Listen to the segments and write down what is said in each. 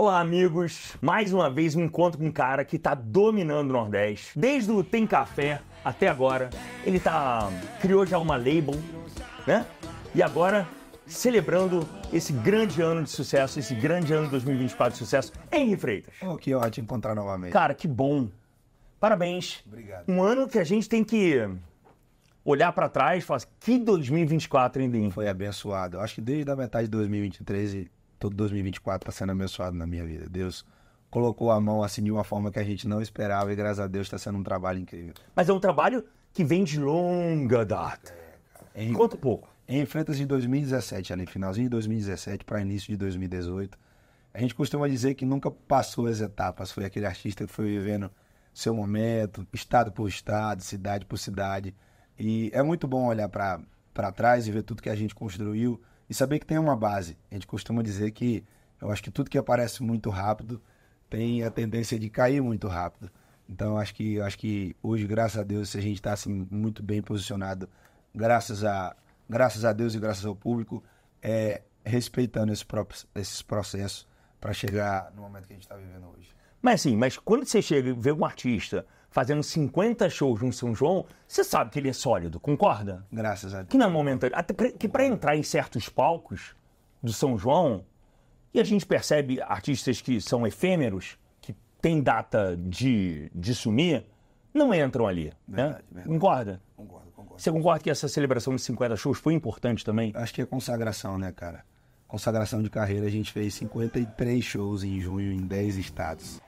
Olá, amigos! Mais uma vez um encontro com um cara que está dominando o Nordeste. Desde o Tem Café até agora, ele tá criou já uma label, né? E agora celebrando esse grande ano de sucesso, esse grande ano de 2024 de sucesso, Henry Freitas. Oh, que ótimo encontrar novamente. Cara, que bom. Parabéns. Obrigado. Um ano que a gente tem que olhar para trás e falar assim, que 2024 ainda. Foi abençoado. Eu acho que desde a metade de 2023 todo 2024 está sendo abençoado na minha vida. Deus colocou a mão assim de uma forma que a gente não esperava e graças a Deus está sendo um trabalho incrível. Mas é um trabalho que vem de longa data. É, em, é. Conta um pouco. Em Freitas de 2017, ali, finalzinho de 2017 para início de 2018, a gente costuma dizer que nunca passou as etapas. Foi aquele artista que foi vivendo seu momento, estado por estado, cidade por cidade. E é muito bom olhar para trás e ver tudo que a gente construiu e saber que tem uma base. A gente costuma dizer que eu acho que tudo que aparece muito rápido tem a tendência de cair muito rápido. Então acho que acho que hoje, graças a Deus, a gente está assim, muito bem posicionado, graças a graças a Deus e graças ao público, é, respeitando esse próprio, esses processos para chegar no momento que a gente está vivendo hoje. Mas assim, mas quando você chega e vê um artista fazendo 50 shows no São João, você sabe que ele é sólido, concorda? Graças a Deus. Que não é momentâneo. Até que para entrar em certos palcos do São João, e a gente percebe artistas que são efêmeros, que têm data de, de sumir, não entram ali. Né? Verdade, né? verdade. Concorda? Concordo, concordo. Você concorda que essa celebração de 50 shows foi importante também? Acho que é consagração, né, cara? Consagração de carreira, a gente fez 53 shows em junho em 10 estados.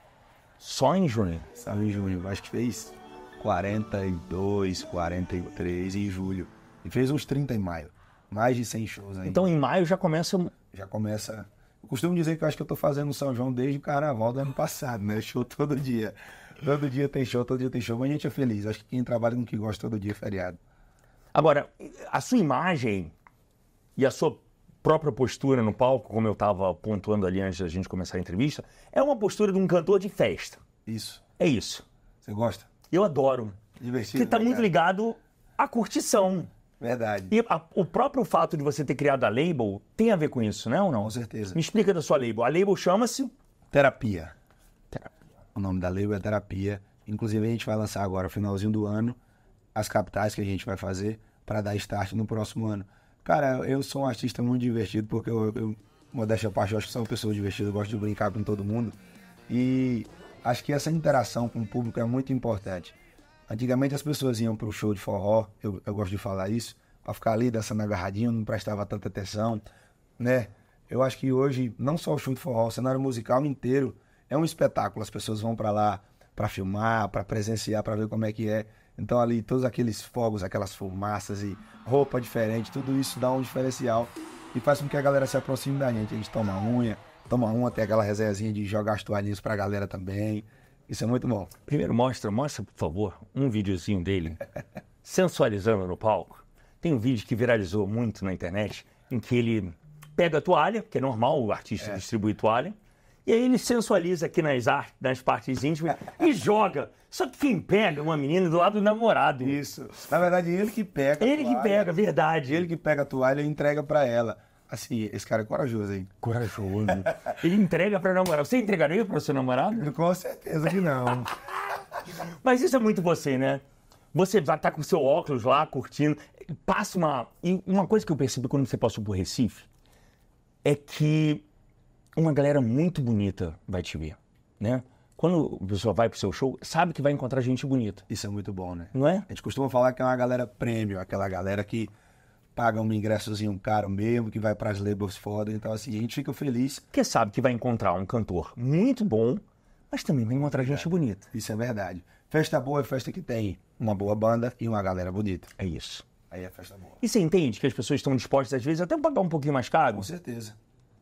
Só em junho? Só em junho. Acho que fez 42, 43 em julho. E fez uns 30 em maio. Mais de 100 shows ainda. Então em maio já começa. Já começa. Eu costumo dizer que eu acho que eu tô fazendo São João desde o carnaval do ano passado, né? Show todo dia. Todo dia tem show, todo dia tem show. Mas a gente é feliz. Acho que quem trabalha com o que gosta todo dia é feriado. Agora, a sua imagem e a sua própria postura no palco, como eu estava pontuando ali antes da gente começar a entrevista, é uma postura de um cantor de festa. Isso. É isso. Você gosta? Eu adoro. Divertido. Porque tá né, muito ligado à curtição. Verdade. E a, o próprio fato de você ter criado a label tem a ver com isso, né ou não? Com certeza. Me explica da sua label. A label chama-se? Terapia. Terapia. O nome da label é Terapia. Inclusive, a gente vai lançar agora, finalzinho do ano, as capitais que a gente vai fazer para dar start no próximo ano. Cara, eu sou um artista muito divertido, porque eu, eu modéstia à parte, eu acho que sou uma pessoa divertida, eu gosto de brincar com todo mundo. E Acho que essa interação com o público é muito importante. Antigamente as pessoas iam para o show de forró, eu, eu gosto de falar isso, para ficar ali dançando agarradinho, não prestava tanta atenção, né? Eu acho que hoje, não só o show de forró, o cenário musical inteiro é um espetáculo. As pessoas vão para lá para filmar, para presenciar, para ver como é que é. Então ali todos aqueles fogos, aquelas fumaças e roupa diferente, tudo isso dá um diferencial e faz com que a galera se aproxime da gente. A gente toma unha, toma uma, tem aquela resenhazinha de jogar as toalhinhas pra galera também. Isso é muito bom. Primeiro mostra, mostra, por favor, um videozinho dele sensualizando no palco. Tem um vídeo que viralizou muito na internet em que ele pega a toalha, que é normal o artista é. distribuir toalha, e aí ele sensualiza aqui nas, nas partes íntimas e joga. Só que quem pega é uma menina do lado do namorado. Isso. Na verdade, ele que pega. Ele que pega, verdade. Ele que pega a toalha e entrega para ela. Assim, esse cara é corajoso, hein? Corajoso. Ele entrega pra namorar. Você entregaria pra seu namorado? Com certeza que não. Mas isso é muito você, né? Você vai tá com seu óculos lá, curtindo. Passa uma. E uma coisa que eu percebi quando você passou por Recife é que uma galera muito bonita vai te ver, né? Quando a pessoa vai pro seu show, sabe que vai encontrar gente bonita. Isso é muito bom, né? Não é? A gente costuma falar que é uma galera prêmio, aquela galera que paga um ingressozinho caro mesmo, que vai para as labels foda. Então, assim, a gente fica feliz. Porque sabe que vai encontrar um cantor muito bom, mas também vai encontrar gente é, bonita. Isso é verdade. Festa boa é festa que tem uma boa banda e uma galera bonita. É isso. Aí é festa boa. E você entende que as pessoas estão dispostas, às vezes, até pagar um pouquinho mais caro? Com certeza.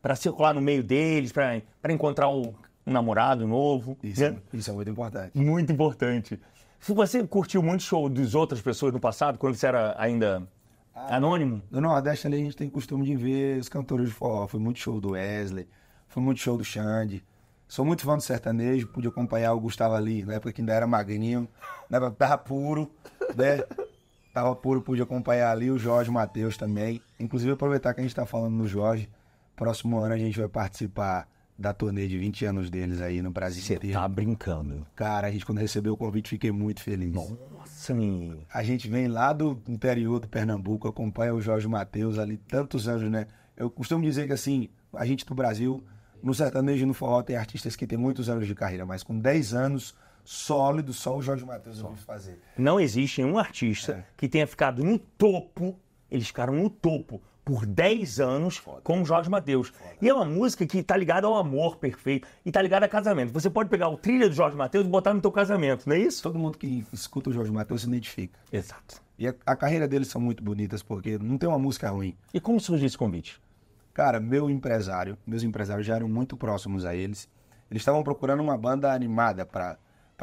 Para circular no meio deles, para encontrar um, um, namorado novo. Isso, né? é, isso é muito importante. Muito importante. Se você curtiu muito show das outras pessoas no passado, quando você era ainda ah, Anônimo? No Nordeste ali a gente tem costume de ver os cantores de forró. Foi muito show do Wesley, foi muito show do Xande. Sou muito fã do sertanejo, pude acompanhar o Gustavo ali, na época que ainda era magrinho, na né? época tava puro, né? Tava puro, pude acompanhar ali o Jorge Matheus também. Inclusive, aproveitar que a gente tá falando no Jorge, próximo ano a gente vai participar da turnê de 20 anos deles aí no Brasil Você tá brincando. Cara, a gente quando recebeu o convite fiquei muito feliz. Nossa, menino. A gente vem lá do interior do Pernambuco, acompanha o Jorge Matheus ali tantos anos, né? Eu costumo dizer que assim, a gente do Brasil, no sertanejo e no forró tem artistas que têm muitos anos de carreira, mas com 10 anos sólido, só o Jorge Matheus ouviu fazer. Não existe um artista é. que tenha ficado no topo, eles ficaram no topo por 10 anos Foda. com Jorge Mateus. Foda. E é uma música que tá ligada ao amor perfeito e tá ligada a casamento. Você pode pegar o trilha do Jorge Mateus e botar no teu casamento, não é isso? Todo mundo que escuta o Jorge Mateus se identifica. Exato. E a, a carreira deles são muito bonitas porque não tem uma música ruim. E como surgiu esse convite? Cara, meu empresário, meus empresários já eram muito próximos a eles. Eles estavam procurando uma banda animada para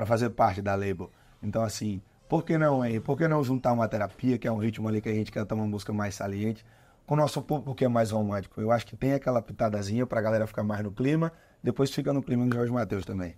fazer parte da label. Então assim, por que não, hein? Por que não juntar uma terapia, que é um ritmo ali que a gente canta uma música mais saliente? com o nosso público que é mais romântico. Eu acho que tem aquela pitadazinha para a galera ficar mais no clima, depois fica no clima do Jorge Matheus também.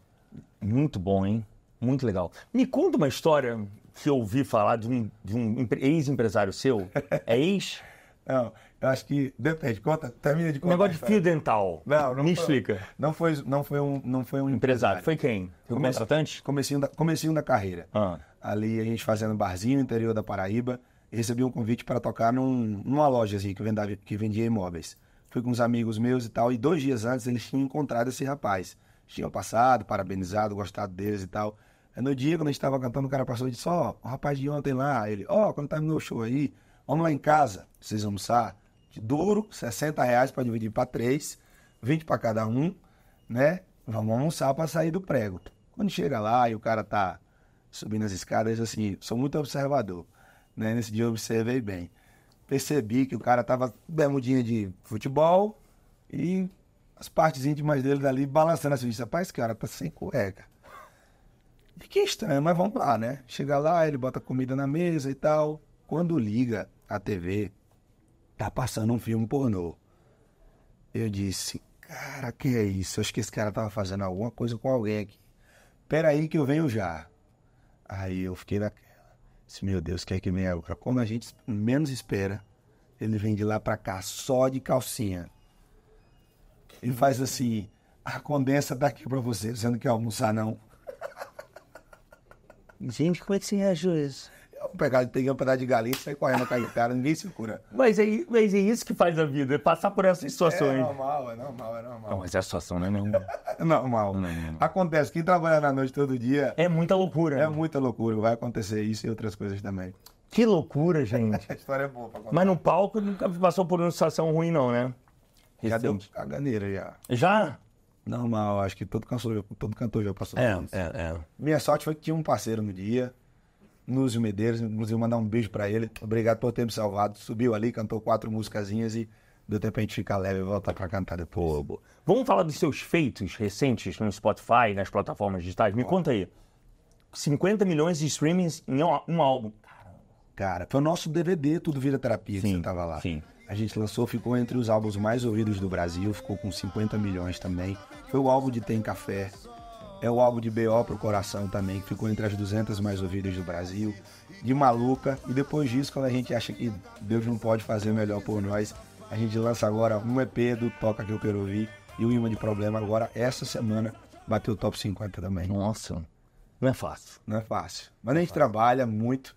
Muito bom, hein? Muito legal. Me conta uma história que eu ouvi falar de um, de um ex-empresário seu. É ex? Não, eu acho que. Depende, conta, termina de contar. Negócio de fio dental. Não, não Me foi, explica. Não foi, não foi um, não foi um empresário. empresário. Foi quem? Foi Comece, Comecinho da, comecinho da carreira. Ah. Ali a gente fazendo barzinho no interior da Paraíba recebi um convite para tocar num, numa loja assim, que, vendava, que vendia imóveis. Fui com uns amigos meus e tal, e dois dias antes eles tinham encontrado esse rapaz. Tinham passado, parabenizado, gostado deles e tal. Aí é no dia, quando a gente estava cantando, o cara passou e disse, ó, oh, o rapaz de ontem lá, ele, ó, oh, quando terminou o show aí, vamos lá em casa, vocês almoçar, de duro, 60 reais para dividir para três, 20 para cada um, né? Vamos almoçar para sair do prego. Quando chega lá e o cara tá subindo as escadas, assim, sou muito observador. Né? Nesse dia eu observei bem. Percebi que o cara tava bermudinha de futebol e as partes íntimas dele dali balançando assim. Disse, rapaz, cara, tá sem cueca. E que estranho, mas vamos lá, né? Chega lá, ele bota comida na mesa e tal. Quando liga a TV, tá passando um filme pornô. Eu disse, cara, que é isso? Eu acho que esse cara tava fazendo alguma coisa com alguém aqui. Peraí que eu venho já. Aí eu fiquei naquela. Disse, meu Deus, quer é que me agora? Como a gente menos espera, ele vem de lá para cá só de calcinha. E faz assim, a ah, condensa tá aqui para você, dizendo que almoçar não. Gente, como é que você reagiu isso? É pegar, peguei um pedaço de galinha e sair correndo com a cara, ninguém segura. Mas é, mas é isso que faz a vida, é passar por essas situações. É normal, é normal, é normal. Não, mas é a situação, não é normal. é normal. Não, não, não. Acontece, quem trabalha na noite todo dia... É muita loucura. É né? muita loucura, vai acontecer isso e outras coisas também. Que loucura, gente. a história é boa pra contar. Mas no palco nunca passou por uma situação ruim, não, né? Já deu deu caganeira, já. Já? Normal, acho que todo cantor, todo cantor já passou. É, é, é. Minha sorte foi que tinha um parceiro no dia Núzio Medeiros, inclusive mandar um beijo para ele. Obrigado por ter me salvado. Subiu ali, cantou quatro musicazinhas e deu tempo a gente ficar leve e voltar pra cantar depois. Pô, Vamos falar dos seus feitos recentes no Spotify, nas plataformas digitais? Me conta aí. 50 milhões de streamings em um álbum. Cara, foi o nosso DVD Tudo Vira Terapia sim, que você tava lá. Sim. A gente lançou, ficou entre os álbuns mais ouvidos do Brasil, ficou com 50 milhões também. Foi o álbum de Tem Café, é o álbum de B.O. pro coração também, que ficou entre as 200 mais ouvidas do Brasil. De maluca. E depois disso, quando a gente acha que Deus não pode fazer melhor por nós, a gente lança agora um EP do Toca Que Eu Quero Ouvir e o Imã de Problema. Agora, essa semana, bateu o top 50 também. Nossa, não é fácil. Não é fácil. Mas a gente é trabalha muito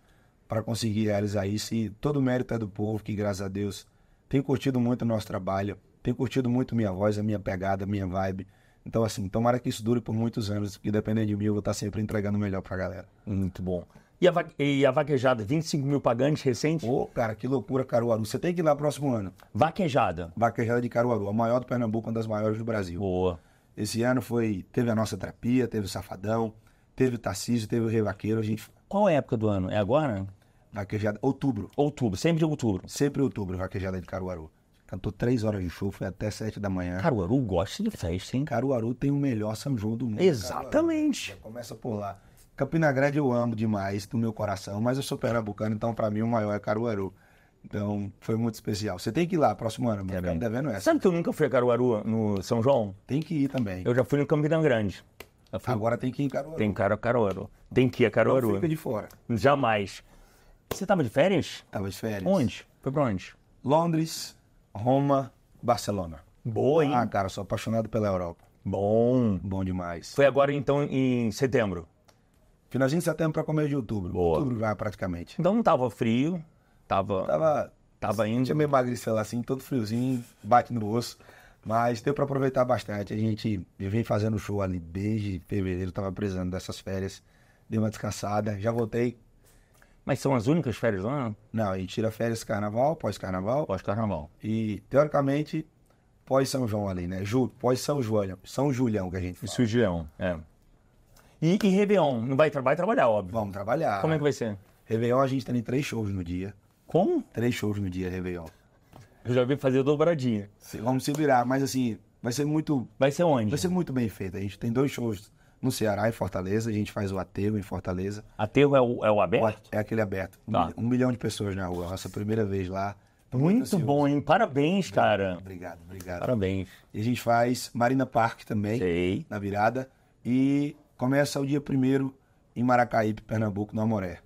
para conseguir realizar isso e todo o mérito é do povo que, graças a Deus, tem curtido muito o nosso trabalho, tem curtido muito minha voz, a minha pegada, a minha vibe. Então, assim, tomara que isso dure por muitos anos, porque dependendo de mim, eu vou estar sempre entregando o melhor para a galera. Muito bom. E a, e a vaquejada, 25 mil pagantes recente? Ô, cara, que loucura, Caruaru. Você tem que ir lá próximo ano. Vaquejada. Vaquejada de Caruaru, a maior do Pernambuco, uma das maiores do Brasil. Boa. Esse ano foi. Teve a nossa terapia, teve o Safadão, teve o Tarcísio, teve o Rei Vaqueiro. A gente... Qual é a época do ano? É agora? Vaquejada. Outubro. Outubro, sempre outubro. Sempre outubro, vaquejada de Caruaru. Cantou três horas de show, foi até sete da manhã. Caruaru gosta de festa, hein? Caruaru tem o melhor São João do mundo. Exatamente. Começa por lá. Campina Grande eu amo demais, do meu coração, mas eu sou pernambucano, então para mim o maior é Caruaru. Então, foi muito especial. Você tem que ir lá próximo ano, mas é tá devendo essa. Sabe que eu nunca fui a Caruaru uh, no São João? Tem que ir também. Eu já fui no Campina Grande. Fui... Agora tem que ir em Caruaru. Tem cara Caruaru. Tem que ir a Caruaru. Não fica de fora. Jamais. Você tava de férias? Tava de férias. Onde? Foi pra onde? Londres, Roma, Barcelona. Boa, hein? Ah, cara, sou apaixonado pela Europa. Bom. Bom demais. Foi agora, então, em setembro? Finalzinho de setembro para começo de outubro. Boa. Outubro já, praticamente. Então não tava frio, tava... Tava... Tava indo. Tinha meio emagrecer lá, assim, todo friozinho, bate no osso. Mas deu para aproveitar bastante. A gente vem fazendo show ali desde fevereiro, tava precisando dessas férias. Dei uma descansada, já voltei mas são as únicas férias do ano? Não, a gente tira férias carnaval, pós-carnaval. Pós-carnaval. E, teoricamente, pós-São João ali, né? Ju, pós-São João, São Julião que a gente fala. São Julião, é. E, e Réveillon? Não vai, vai trabalhar, óbvio. Vamos trabalhar. Como é que vai ser? Réveillon a gente tem tá três shows no dia. Como? Três shows no dia, Réveillon. Eu já vi fazer dobradinha. Vamos se virar, mas assim, vai ser muito... Vai ser onde? Vai ser muito bem feito. A gente tem dois shows no Ceará, em Fortaleza. A gente faz o aterro em Fortaleza. Aterro é o, é o aberto? O, é aquele aberto. Tá. Um, um, milhão de pessoas na rua. Nossa primeira vez lá. Então, muito, muito bom, hein? Parabéns, cara. Obrigado, obrigado. Parabéns. E a gente faz Marina Park também, Sei. na virada. E começa o dia primeiro em Maracaípe, Pernambuco, no Amoré.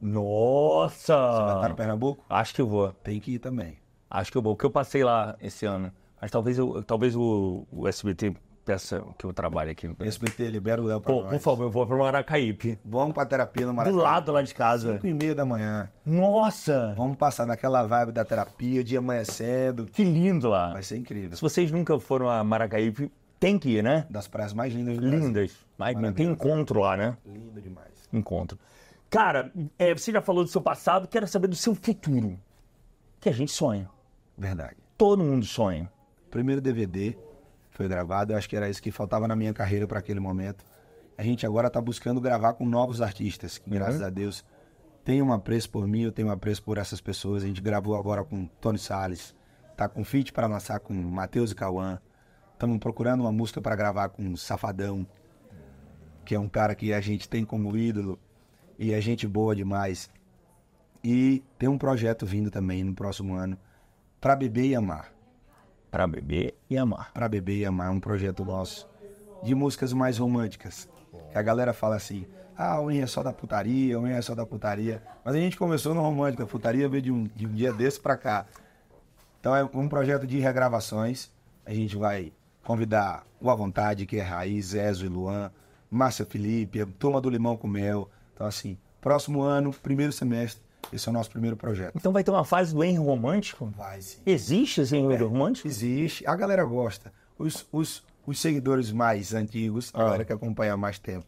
Nossa! Você vai estar Pernambuco? Acho que eu vou. Tem que ir também. Acho que eu vou, porque eu passei lá esse ano. Mas talvez, eu, talvez o, o SBT peça que eu trabalho aqui no SBT, libera o Léo pra Pô, nós. Por favor, eu vou pro Maracaípe. Vamos pra terapia no Maracaípe. Do lado lá de casa. 5 e meia da manhã. Nossa! Vamos passar naquela vibe da terapia, dia amanhecendo. Que lindo lá. Vai ser incrível. Se vocês nunca foram a Maracaípe, tem que ir, né? Das praias mais lindas do Lindas. Mas tem encontro lá, né? Lindo demais. Encontro. Cara, é, você já falou do seu passado, quero saber do seu futuro. Que a gente sonha. Verdade. Todo mundo sonha. Primeiro DVD, foi gravado. Eu acho que era isso que faltava na minha carreira para aquele momento. A gente agora está buscando gravar com novos artistas, que, graças uhum. a Deus tem um apreço por mim, eu tenho um apreço por essas pessoas. A gente gravou agora com Tony Salles, tá com feat para lançar com Matheus e Cauã. Estamos procurando uma música para gravar com Safadão, que é um cara que a gente tem como ídolo e é gente boa demais. E tem um projeto vindo também no próximo ano para beber e amar. Para Beber e Amar. Para Beber e Amar, é um projeto nosso de músicas mais românticas. Que a galera fala assim, ah, o é só da putaria, o é só da putaria. Mas a gente começou no romântico, a putaria veio de um, de um dia desse pra cá. Então é um projeto de regravações. A gente vai convidar o À Vontade, que é Raiz, Ezo e Luan, Márcia Felipe, Toma do Limão com Mel. Então assim, próximo ano, primeiro semestre, esse é o nosso primeiro projeto. Então vai ter uma fase do enredo romântico? Vai, sim. Existe esse enredo é, romântico? Existe. A galera gosta. Os, os, os seguidores mais antigos, a ah. galera que acompanha há mais tempo,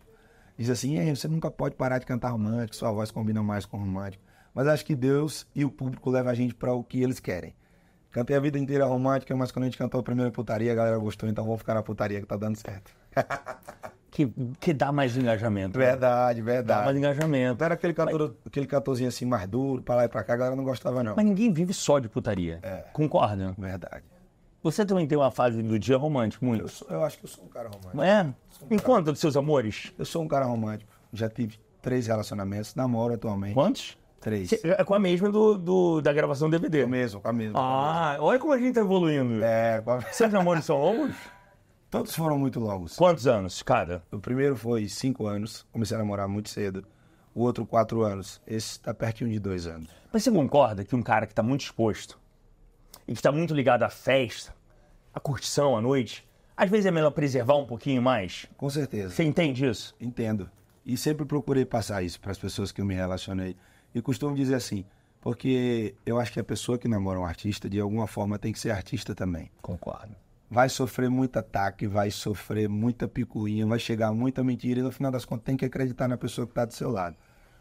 diz assim: Ei, você nunca pode parar de cantar romântico, sua voz combina mais com romântico. Mas acho que Deus e o público levam a gente para o que eles querem. Cantei a vida inteira romântica, mas quando a gente cantou a primeira putaria, a galera gostou, então vou ficar na putaria que tá dando certo. que, que dá mais engajamento. Né? Verdade, né? verdade. Dá mais engajamento. era aquele, cantor Mas... aquele catorzinho assim mais duro, pra lá e pra cá, a galera não gostava não. Mas ninguém vive só de putaria. É. Concorda? Verdade. Você também tem uma fase do dia romântico, muito? Eu, sou, eu acho que eu sou um cara romântico. É? Um os dos seus amores? Eu sou um cara romântico. Já tive três relacionamentos, namoro atualmente. Quantos? Três. Cê, é com a mesma do, do, da gravação do DVD? Com a mesma, com a mesma. Ah, olha como a gente tá evoluindo. É, com a... Seus namoros são longos? Todos foram muito longos. Quantos anos, cara? O primeiro foi cinco anos, comecei a namorar muito cedo. O outro, quatro anos. Esse está pertinho de dois anos. Mas você concorda que um cara que está muito exposto e que está muito ligado à festa, à curtição, à noite, às vezes é melhor preservar um pouquinho mais? Com certeza. Você entende isso? Entendo. E sempre procurei passar isso para as pessoas que eu me relacionei. E costumo dizer assim, porque eu acho que a pessoa que namora um artista, de alguma forma, tem que ser artista também. Concordo vai sofrer muito ataque, vai sofrer muita picuinha, vai chegar muita mentira e no final das contas tem que acreditar na pessoa que está do seu lado.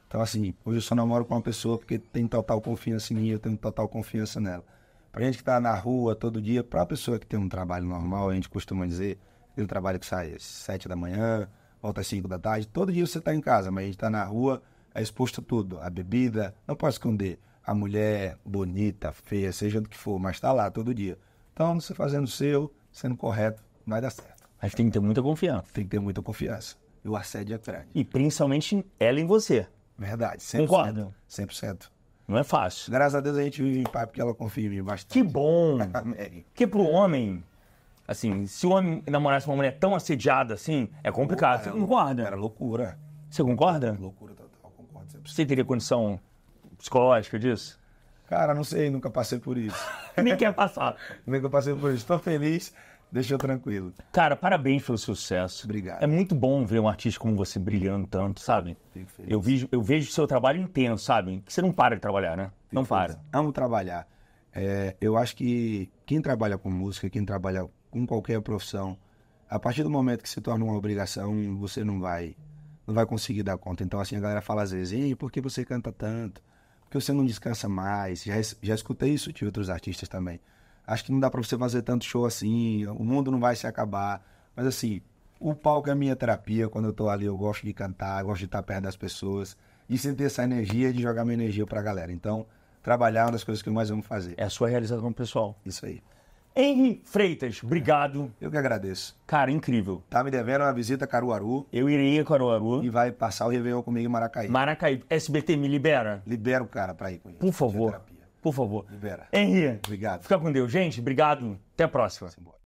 Então, assim, hoje eu só namoro com uma pessoa porque tem total confiança em mim, eu tenho total confiança nela. Pra gente que tá na rua todo dia, pra pessoa que tem um trabalho normal, a gente costuma dizer, tem um trabalho que sai às sete da manhã, volta às cinco da tarde, todo dia você tá em casa, mas a gente tá na rua, é exposto a tudo, a bebida, não pode esconder, a mulher bonita, feia, seja do que for, mas tá lá todo dia. Então, você fazendo o seu, sendo correto, vai dar certo. Mas tem que ter muita confiança. Tem que ter muita confiança. E o assédio é grande. E principalmente ela em você. Verdade, 100%. Concordo. 100%. Não é fácil. Graças a Deus a gente vive em paz porque ela confia em mim bastante. Que bom! porque pro homem, assim, se o homem namorasse uma mulher tão assediada assim, é complicado. Você concorda? Era loucura. Você concorda? Loucura total, concordo. Você teria condição psicológica disso? Cara, não sei, nunca passei por isso. Nem quer passar. nunca passei por isso. Estou feliz, deixou tranquilo. Cara, parabéns pelo sucesso. Obrigado. É muito bom ver um artista como você brilhando tanto, sabe? Fico feliz. Eu vejo, eu vejo seu trabalho intenso, sabe? Que você não para de trabalhar, né? Fico não feliz. para. Amo trabalhar. É, eu acho que quem trabalha com música, quem trabalha com qualquer profissão, a partir do momento que se torna uma obrigação, você não vai não vai conseguir dar conta. Então, assim, a galera fala às vezes, Ei, por que você canta tanto? que você não descansa mais. Já, já escutei isso de outros artistas também. Acho que não dá para você fazer tanto show assim, o mundo não vai se acabar. Mas assim, o palco é a minha terapia. Quando eu tô ali, eu gosto de cantar, gosto de estar perto das pessoas e sentir essa energia de jogar minha energia pra galera. Então, trabalhar é uma das coisas que eu mais amo fazer. É a sua realização pessoal. Isso aí. Henry Freitas, obrigado. Eu que agradeço. Cara, incrível. Tá me devendo uma visita a Caruaru. Eu irei a Caruaru. E vai passar o Réveillon comigo em Maracaí. Maracaí. SBT, me libera? Libero o cara pra ir com ele. Por favor. Por favor. Libera. Henry. Obrigado. Fica com Deus. Gente, obrigado. Até a próxima. Simbora.